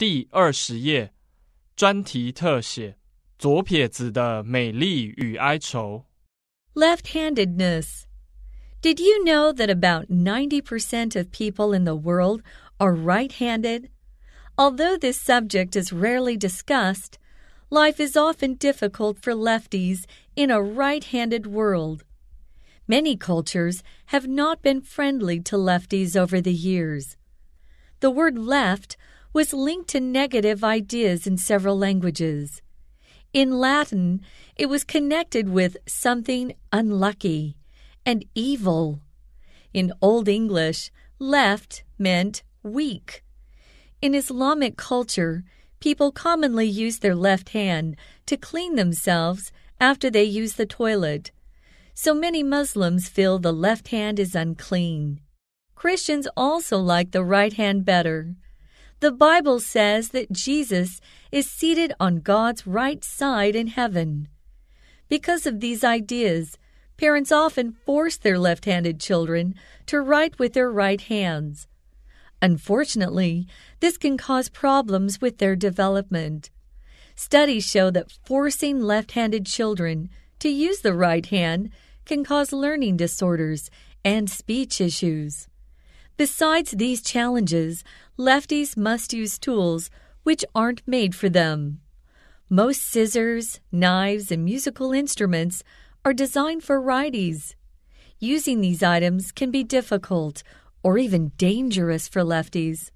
第二十页，专题特写：左撇子的美丽与哀愁。Left-handedness. Did you know that about 90% of people in the world are right-handed? Although this subject is rarely discussed, life is often difficult for lefties in a right-handed world. Many cultures have not been friendly to lefties over the years. The word left was linked to negative ideas in several languages. In Latin, it was connected with something unlucky and evil. In Old English, left meant weak. In Islamic culture, people commonly use their left hand to clean themselves after they use the toilet. So many Muslims feel the left hand is unclean. Christians also like the right hand better. The Bible says that Jesus is seated on God's right side in heaven. Because of these ideas, parents often force their left handed children to write with their right hands. Unfortunately, this can cause problems with their development. Studies show that forcing left handed children to use the right hand can cause learning disorders and speech issues. Besides these challenges, lefties must use tools which aren't made for them. Most scissors, knives, and musical instruments are designed for righties. Using these items can be difficult or even dangerous for lefties.